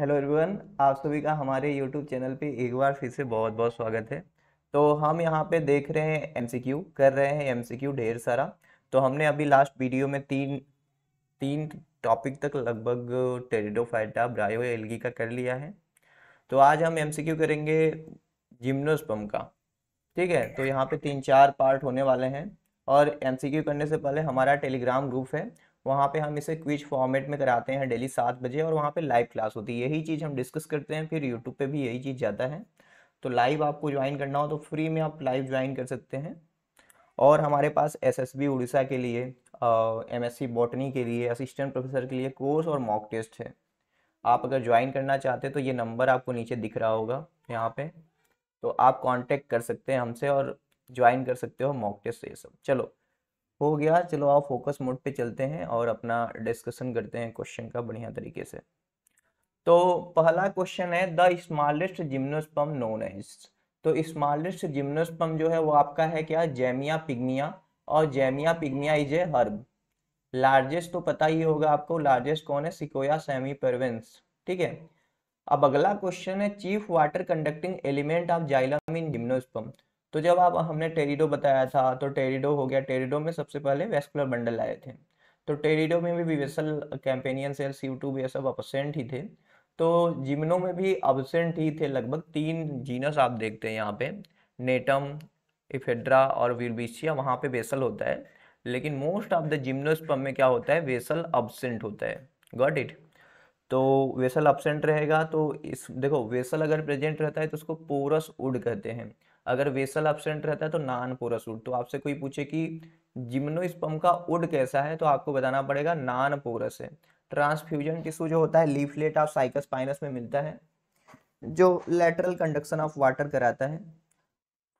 hello everyone आप सभी का हमारे यूट्यूब चैनल पे एक बार फिर से बहुत बहुत स्वागत है तो हम यहाँ पे देख रहे हैं एमसीक्यू कर रहे हैं एमसीक्यू ढेर सारा तो हमने अभी लास्ट वीडियो में तीन तीन टॉपिक तक लगभग टेरिडोफाइटा ब्रायो एलगी का कर लिया है तो आज हम एमसीक्यू करेंगे जिम्नोस्पम का ठीक है तो यहाँ पर तीन चार पार्ट होने वाले हैं और एम करने से पहले हमारा टेलीग्राम ग्रुप है वहाँ पे हम इसे क्विज फॉर्मेट में कराते हैं डेली सात बजे और वहाँ पे लाइव क्लास होती है यही चीज़ हम डिस्कस करते हैं फिर यूट्यूब पे भी यही चीज़ जाता है तो लाइव आपको ज्वाइन करना हो तो फ्री में आप लाइव ज्वाइन कर सकते हैं और हमारे पास एस एस बी उड़ीसा के लिए एम एस सी बॉटनी के लिए असिस्टेंट प्रोफेसर के लिए कोर्स और मॉक टेस्ट है आप अगर ज्वाइन करना चाहते हैं तो ये नंबर आपको नीचे दिख रहा होगा यहाँ पे तो आप कॉन्टेक्ट कर सकते हैं हमसे और ज्वाइन कर सकते हो मॉक टेस्ट ये सब चलो हो गया चलो आप फोकस मोड पे चलते हैं और अपना डिस्कशन करते हैं क्वेश्चन का बढ़िया तरीके से तो पहला क्वेश्चन है the smallest gymnosperm known as तो स्मॉलेस्ट जिम्नोस्पम जो है वो आपका है क्या जैमिया पिग्निया और Zamia pygmaea is a herb largest तो पता ही होगा आपको लार्जेस्ट कौन है सिकोया सेमी परवेंस ठीक है अब अगला क्वेश्चन है chief water conducting element of xylem in gymnosperm तो जब आप हमने टेरिडो बताया था तो टेरिडो हो गया टेरिडो में सबसे पहले वेस्कुलर बंडल आए थे तो टेरिडो में भी vessel companion cell sieve tube भी सब अपसेंट ही थे तो जिम्नो में भी अबसेंट ही थे लगभग तीन जीनस आप देखते हैं यहाँ पे नेटम इफेड्रा और वीरबिशिया वहाँ पे वेसल होता है लेकिन मोस्ट ऑफ द जिम्नोस्पम में क्या होता है वेसल अबसेंट होता है गॉट इट तो वेसल अबसेंट रहेगा तो इस देखो वेसल अगर प्रेजेंट रहता है तो उसको पोरस उड कहते हैं अगर वेसल एबसेंट रहता है तो नान पोरस उड तो आपसे कोई पूछे कि जिम्नोस्पम का उड कैसा है तो आपको बताना पड़ेगा नान पोरस है ट्रांसफ्यूजन टिश्यू जो होता है लीफलेट ऑफ साइकस पाइनस में मिलता है जो लेटरल कंडक्शन ऑफ वाटर कराता है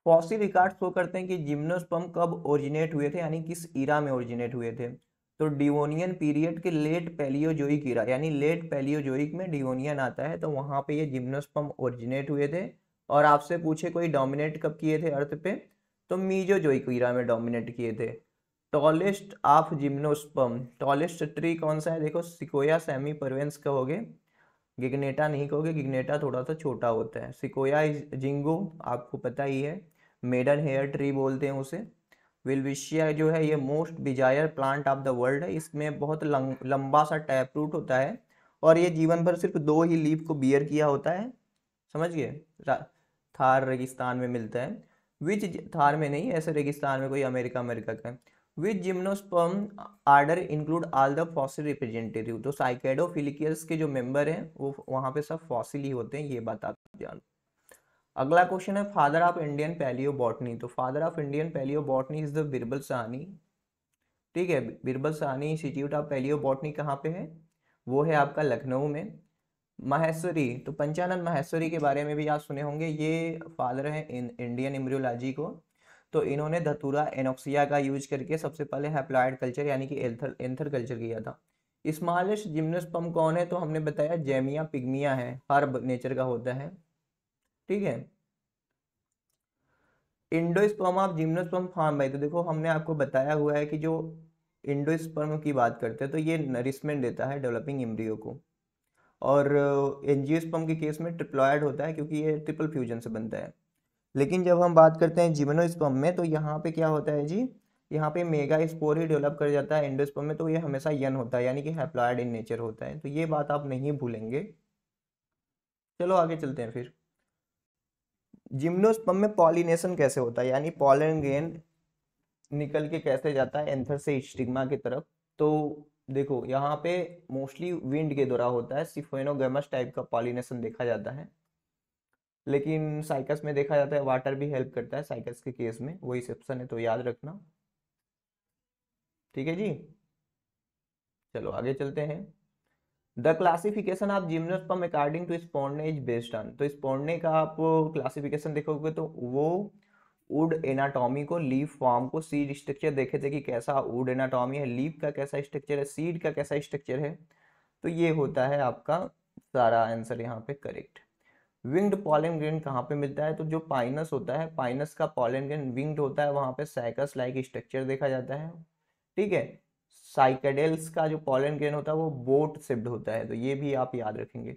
फॉसिल रिकॉर्ड शो करते हैं कि जिम्नोस्पम कब ओरिजिनेट हुए थे यानी किस ईरा में ओरिजिनेट हुए थे तो डिवोनियन पीरियड के लेट पेलियोजोइक ईरा यानी लेट पेलियोजोइक में डिवोनियन आता है तो वहाँ पे ये जिम्नोस्पम ओरिजिनेट हुए थे और आपसे पूछे कोई डोमिनेट कब किए थे अर्थ पे तो मीजो इक्वीरा में डोमिनेट किए थे tallest of gymnosperm tallest tree कौन सा है देखो सिकोया सेमी परवेंस कहोगे गिग्नेटा नहीं कहोगे गिग्नेटा थोड़ा सा छोटा होता है सिकोया जिंगो आपको पता ही है मेडन हेयर ट्री बोलते हैं उसे विलविशिया जो है ये most desire plant of the world है इसमें बहुत लंग, लंबा सा टैप रूट होता है और ये जीवन भर सिर्फ दो ही लीफ को बियर किया होता है समझ गए थार रेगिस्तान में मिलता है विच थार में नहीं ऐसे रेगिस्तान में कोई अमेरिका अमेरिका का which gymnosperm order include all the fossil representative तो साइकेडोफिलिकियर्स के जो मेंबर हैं वो वहाँ पे सब फॉसिल ही होते हैं ये बात आप जान अगला क्वेश्चन है father of Indian paleobotany तो father of Indian paleobotany is the Birbal Sahni ठीक है Birbal Sahni institute of paleobotany कहाँ पे है वो है आपका लखनऊ में महेश्वरी तो पंचानंद महेश्वरी के बारे में भी आप सुने होंगे ये फादर हैं इन, इंडियन इम्ब्रियोलॉजी को तो इन्होंने धतूरा एनोक्सिया का यूज करके सबसे पहले हैप्लॉयड कल्चर यानी कि एंथर एंथर कल्चर किया था स्मॉलेस्ट जिम्नोस्पम कौन है तो हमने बताया जेमिया पिग्मिया है हर्ब नेचर का होता है ठीक है इंडोस्पर्म आप जिम्नोस्पर्म फार्म भाई तो देखो हमने आपको बताया हुआ है कि जो इंडोस्पर्म की बात करते हैं तो ये नरिशमेंट देता है डेवलपिंग इम्ब्रियो को और एंजियोस्पर्म के केस में ट्रिप्लॉयड होता है क्योंकि ये ट्रिपल फ्यूजन से बनता है लेकिन जब हम बात करते हैं जिम्नोस्पर्म में तो यहाँ पे क्या होता है जी यहाँ पे मेगा स्पोर ही डेवलप कर जाता है एंडोस्पर्म में तो ये हमेशा यन होता है यानी कि हैप्लॉयड इन नेचर होता है तो ये बात आप नहीं भूलेंगे चलो आगे चलते हैं फिर जिम्नोस्पम में पॉलिनेशन कैसे होता है यानी पॉलन गेंद निकल के कैसे जाता है एंथर से स्टिग्मा की तरफ तो देखो यहाँ पे मोस्टली विंड के द्वारा होता है सिफोनोगेमस टाइप का पॉलिनेशन देखा जाता है लेकिन साइकस में देखा जाता है वाटर भी हेल्प करता है साइकस के केस में वही सेप्शन है तो याद रखना ठीक है जी चलो आगे चलते हैं the classification of gymnosperm according to Sporne is based on तो स्पॉन्डने का आप क्लासिफिकेशन देखोगे तो वो वुड एनाटॉमी को लीफ फॉर्म को सीड स्ट्रक्चर देखे थे कि कैसा वुड एनाटॉमी है लीफ का कैसा स्ट्रक्चर है सीड का कैसा स्ट्रक्चर है तो ये होता है आपका सारा आंसर यहाँ पे करेक्ट विंग्ड पॉलन ग्रेन कहाँ पे मिलता है तो जो पाइनस होता है पाइनस का पॉलन ग्रेन विंग्ड होता है वहाँ पे साइकस लाइक स्ट्रक्चर देखा जाता है ठीक है साइकेडेल्स का जो पॉलन ग्रेन होता है वो बोट सिप्ड होता है तो ये भी आप याद रखेंगे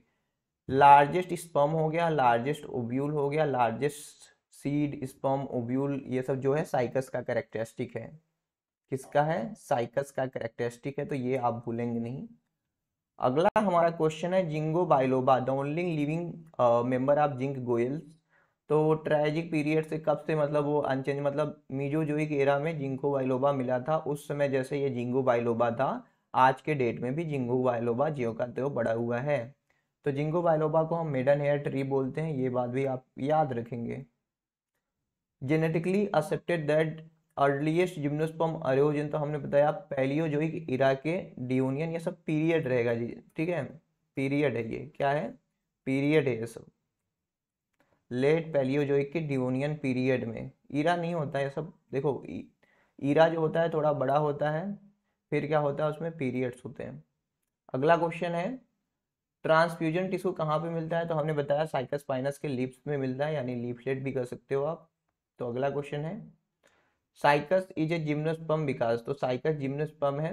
लार्जेस्ट स्पम हो गया लार्जेस्ट ओब्यूल हो गया लार्जेस्ट सीड स्पम ओब्यूल ये सब जो है साइकस का करेक्टरिस्टिक है किसका है साइकस का करेक्टरिस्टिक है तो ये आप भूलेंगे नहीं अगला हमारा क्वेश्चन है Ginkgo biloba the only living member of Ginkgoales तो ट्रैजिक पीरियड से कब से मतलब वो अनचेंज मतलब जो एक एरा में जिंको बायलोबा मिला था उस समय जैसे ये जिंगो बायलोबा था आज के डेट में भी जिंगो बायलोबा जियो का त्यो बढ़ा हुआ है तो जिंगो बायलोबा को हम मेडन हेयर ट्री बोलते हैं ये बात भी आप याद रखेंगे genetically accepted that earliest gymnosperm arisen तो हमने बताया पैलियोजोइक इरा के डियोनियन ये सब पीरियड रहेगा जी ठीक है पीरियड है ये क्या है पीरियड है ये सब लेट पैलियोजोइक के डियोनियन पीरियड में ईरा नहीं होता ये सब देखो ईरा जो होता है थोड़ा बड़ा होता है फिर क्या होता है उसमें पीरियड्स होते हैं अगला क्वेश्चन है ट्रांसफ्यूजन टिश्यू कहाँ पे मिलता है तो हमने बताया साइकस पाइनस के लिप्स में मिलता है यानी लीफलेट भी कर सकते हो आप तो अगला क्वेश्चन है साइकस इज ए जिम्नोस्पम विकास तो साइकस जिम्नोस्पम है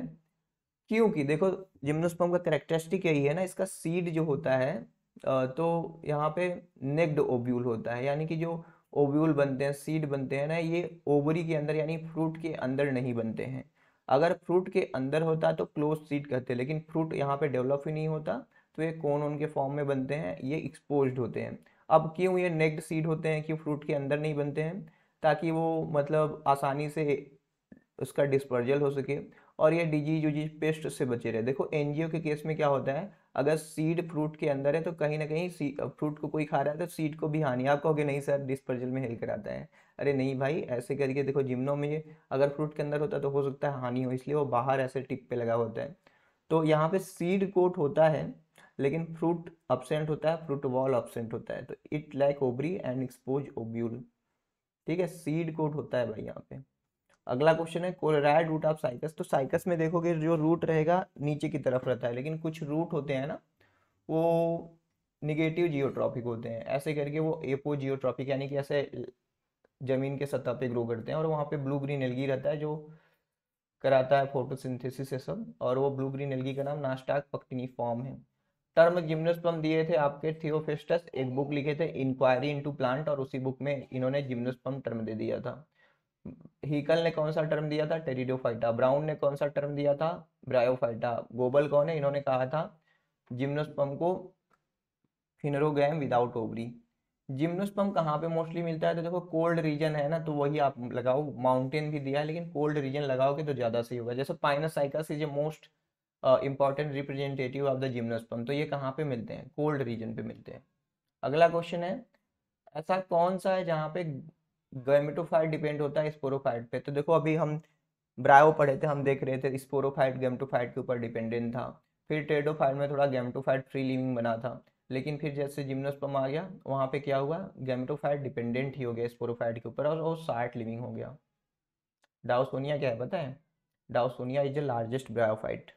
क्योंकि देखो जिम्नोस्पम का करेक्टरिस्टिक यही है ना इसका सीड जो होता है तो यहाँ पे नेक्ड ओब्यूल होता है यानी कि जो ओब्यूल बनते हैं सीड बनते हैं ना ये ओवरी के अंदर यानी फ्रूट के अंदर नहीं बनते हैं अगर फ्रूट के अंदर होता तो क्लोज सीड कहते हैं लेकिन फ्रूट यहाँ पे डेवलप ही नहीं होता तो ये कौन उनके फॉर्म में बनते हैं ये एक्सपोज होते हैं अब क्यों ये नेक्ड सीड होते हैं क्यों फ्रूट के अंदर नहीं बनते हैं ताकि वो मतलब आसानी से उसका डिस्पर्जल हो सके और ये डिजीज उजीज पेस्ट से बचे रहे देखो एन के केस में क्या होता है अगर सीड फ्रूट के अंदर है तो कहीं ना कहीं फ्रूट को कोई खा रहा है तो सीड को भी हानि आप कहोगे नहीं सर डिस्पर्जल में हेल्प कराता है अरे नहीं भाई ऐसे करके देखो जिम्नो में अगर फ्रूट के अंदर होता है तो हो सकता है हानि हो इसलिए वो बाहर ऐसे टिप पे लगा होता है तो यहाँ पे सीड कोट होता है लेकिन फ्रूट अपसेंट होता है फ्रूट वॉल अपसेंट होता है तो it lack ovary and expose ovule ठीक है सीड कोट होता है भाई यहाँ पे अगला क्वेश्चन है कोलोराइड रूट ऑफ साइकस तो साइकस में देखोगे जो रूट रहेगा नीचे की तरफ रहता है लेकिन कुछ रूट होते हैं ना वो निगेटिव जियोट्रॉपिक होते हैं ऐसे करके वो एपो जियोट्रॉपिक यानी कि ऐसे जमीन के सतह पे ग्रो करते हैं और वहाँ पे ब्लू ग्रीन एलगी रहता है जो कराता है फोटोसिंथेसिस ये सब और वो ब्लू ग्रीन एलगी का नाम नाश्टाक पक्टिनी फॉर्म है टर्म जिम्नोस्पर्म दिए थे आपके थियोफेस्टस एक बुक लिखे थे इंक्वायरी इनटू प्लांट और उसी बुक में इन्होंने जिम्नोस्पर्म टर्म दे दिया था हीकल ने कौन सा टर्म दिया था टेरिडोफाइटा ब्राउन ने कौन सा टर्म दिया था ब्रायोफाइटा गोबल कौन है इन्होंने कहा था जिम्नोस्पम को फिनरोगैम विदाउट ओवरी जिम्नोस्पम कहाँ पे मोस्टली मिलता है तो देखो कोल्ड रीजन है ना तो वही आप लगाओ माउंटेन भी दिया है लेकिन कोल्ड रीजन लगाओगे तो ज़्यादा सही होगा जैसे Pinus Cycas is a most important representative of the gymnosperm तो ये कहाँ पे मिलते हैं कोल्ड रीजन पे मिलते हैं अगला क्वेश्चन है ऐसा कौन सा है जहाँ पे गैमेटोफाइट डिपेंड होता है स्पोरोफाइट पे तो देखो अभी हम ब्रायो पढ़े थे हम देख रहे थे स्पोरोफाइट गैमटोफाइट के ऊपर डिपेंडेंट था फिर टेडोफाइट में थोड़ा गैमटोफाइट फ्री लिविंग बना था लेकिन फिर जैसे जिम्नोस्पम आ गया वहाँ पे क्या हुआ गैमेटोफाइट डिपेंडेंट ही हो गया स्पोरोफाइट के ऊपर और वो साइट लिविंग हो गया डाउसोनिया क्या है पता है Dawsonia is the largest bryophyte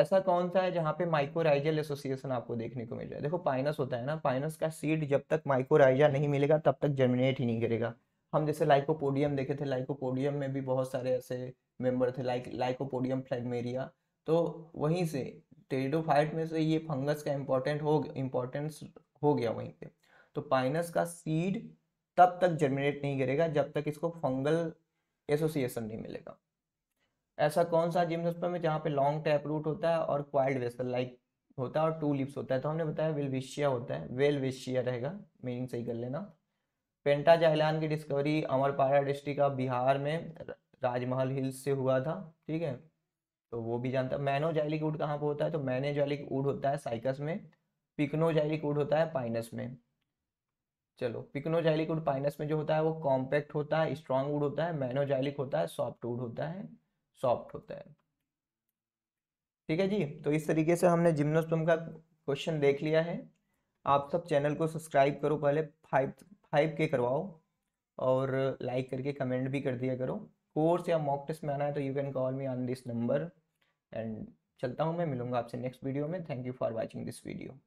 ऐसा कौन सा है जहाँ पे माइक्रोराइजल एसोसिएशन आपको देखने को मिल रहा है देखो पाइनस होता है ना पाइनस का सीड जब तक माइक्रोराइजा नहीं मिलेगा तब तक जर्मिनेट ही नहीं करेगा हम जैसे लाइकोपोडियम देखे थे लाइकोपोडियम में भी बहुत सारे ऐसे मेंबर थे लाइक लाइकोपोडियम फ्लैगमेरिया तो वहीं से टेरिडोफाइट में से ये फंगस का इम्पोर्टेंट हो इम्पोर्टेंस हो गया वहीं पर तो पाइनस का सीड तब तक जर्मिनेट नहीं करेगा जब तक इसको फंगल एसोसिएशन नहीं मिलेगा ऐसा कौन सा जिम सस्पम है जहाँ पे लॉन्ग टैप रूट होता है और क्वाइल्ड वेसल लाइक होता है और टू लिप्स होता है तो हमने बताया विशिया होता है वेल विशिया रहेगा मीनिंग सही कर लेना पेंटा जहलान की discovery Amarpara district of Bihar में राजमहल हिल्स से हुआ था ठीक है तो वो भी जानता मैनो जैलिक वुड कहाँ पर होता है तो मैने जैलिक वुड होता है साइकस में पिकनो जैलिक वुड होता है पाइनस में चलो पिकनो जैलिक वुड पाइनस में जो होता है वो कॉम्पैक्ट होता है स्ट्रॉन्ग वुड होता है मैनो जैलिक होता है सॉफ्ट वुड होता है सॉफ्ट होता है ठीक है जी तो इस तरीके से हमने जिम्नोस्टम का क्वेश्चन देख लिया है आप सब चैनल को सब्सक्राइब करो पहले फाइव फाइव के करवाओ और लाइक करके कमेंट भी कर दिया करो कोर्स या मॉक टेस्ट में आना है तो you can call me on this number and चलता हूँ मैं मिलूंगा आपसे नेक्स्ट वीडियो में thank you for watching this video